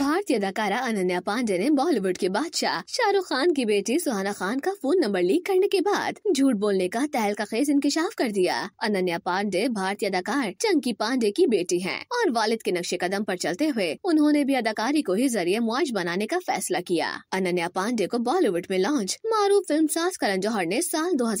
भारतीय अदाकारा अनन्या पांडे ने बॉलीवुड के बादशाह शाहरुख खान की बेटी सुहाना खान का फोन नंबर लीक करने के बाद झूठ बोलने का तहल का खेज इंकशाफ कर दिया अनन्या पांडे भारतीय अदाकार चंकी पांडे की बेटी हैं और वालिद के नक्शे कदम पर चलते हुए उन्होंने भी अदाकारी को ही जरिए मुआज बनाने का फैसला किया अनन्या पांडे को बॉलीवुड में लॉन्च मारूफ फिल्म सास करण जौहर ने साल दो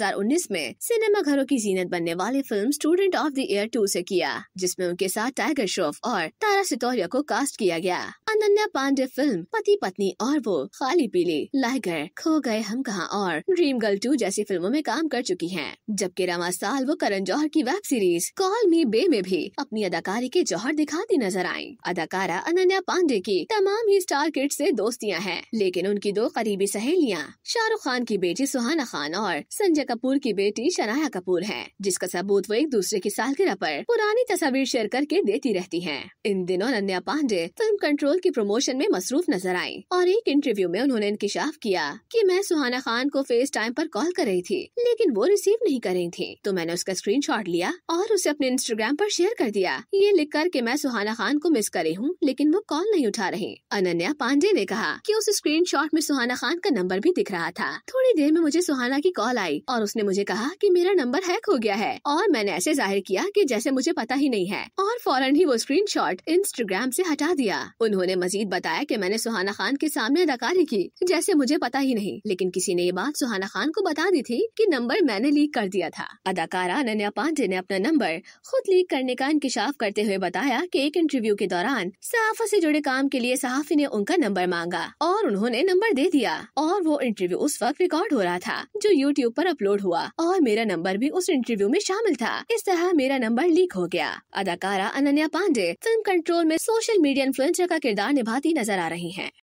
में सिनेमा घरों की जीनत बनने वाली film student of the year two ऐसी किया जिसमे उनके साथ टाइगर श्रॉफ और तारा सितौरिया को कास्ट किया गया अनन्या पांडे फिल्म पति पत्नी और वो खाली पीली लाइगर खो गए हम कहा और ड्रीम गर्ल टू जैसी फिल्मों में काम कर चुकी हैं जबकि रामा साल वो करण जौहर की web series call me bae में भी अपनी अदाकारी के जौहर दिखाती नजर आई अदाकारा अनन्या पांडे की तमाम ही स्टार किड ऐसी दोस्तियाँ हैं लेकिन उनकी दो करीबी सहेलियाँ शाहरुख खान की बेटी सुहाना खान और संजय कपूर की बेटी शनाया कपूर है जिसका सबूत वो एक दूसरे की सालगिरह आरोप पुरानी तस्वीर शेयर करके देती रहती है इन दिनों अनन्या पांडे फिल्म कंट्रोल की प्रमोशन में मसरूफ नजर आई और एक इंटरव्यू में उन्होंने इंकशाफ किया कि मैं सुहाना खान को फेस टाइम पर कॉल कर रही थी लेकिन वो रिसीव नहीं कर रही थी तो मैंने उसका स्क्रीन लिया और उसे अपने इंस्टाग्राम आरोप शेयर कर दिया ये लिख कर के मैं सुहाना खान को मिस कर रही हूँ लेकिन वो कॉल नहीं उठा रही अनन्या पांडे ने कहा की उस स्क्रीन में सुहाना खान का नंबर भी दिख रहा था थोड़ी देर में मुझे सुहाना की कॉल आई और उसने मुझे कहा की मेरा नंबर हैक हो गया है और मैंने ऐसे जाहिर किया की जैसे मुझे पता ही नहीं है और फौरन ही वो स्क्रीन इंस्टाग्राम ऐसी हटा दिया उन्होंने मजीद बताया कि मैंने सुहाना खान के सामने अदाकारी की जैसे मुझे पता ही नहीं लेकिन किसी ने ये बात सुहाना खान को बता दी थी कि नंबर मैंने लीक कर दिया था अदाकारा अनन्या पांडे ने अपना नंबर खुद लीक करने का इंकशाफ करते हुए बताया की एक इंटरव्यू के दौरान सहाफत ऐसी जुड़े काम के लिए सहाफी ने उनका नंबर मांगा और उन्होंने नंबर दे दिया और वो इंटरव्यू उस वक्त रिकॉर्ड हो रहा था जो यूट्यूब आरोप अपलोड हुआ और मेरा नंबर भी उस इंटरव्यू में शामिल था इस तरह मेरा नंबर लीक हो गया अदाकारा अनन्या पांडे फिल्म कंट्रोल में सोशल मीडिया इन्फ्लुएंसर का किरदार निभाती नजर आ रही हैं